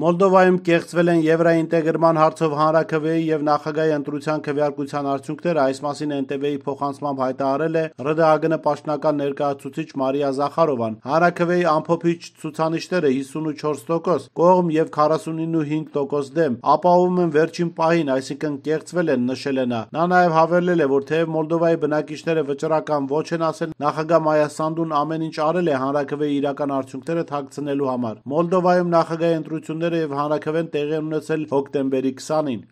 Մոլդովայում կեղծվել են եվրոինտեգրման հարցով հանրաքվեի եւ նախագահի ընտրության քվեարկության արդյունքները, այս մասին «ՆՏՎ»-ի փոխանցմամբ հայտարարել է ՌԴԱԿ-ն պաշտոնական ներկայացուցիչ Մարիա Զախարովան։ Հանրաքվեի ամփոփիչ ցուցանիշները 54% կողմ եւ 49.5% դեմ ապահովում են վերջին պահին, այսինքն կեղծվել են, նշել է նա։ Նա նաեւ հավելել է, որ թեեւ Մոլդովայի բնակիչները վճռական ոչ են ասել, նախագահ Մայա Սանդուն ամեն ինչ արել է հանրաքվեի իրական արդյունքները թաքցնելու համար։ Մոլդովայում նախագահի ընտրությունը հանդիպումները և հանրաքվեն տեղի են ունեցել հոկտեմբերի 20-ին։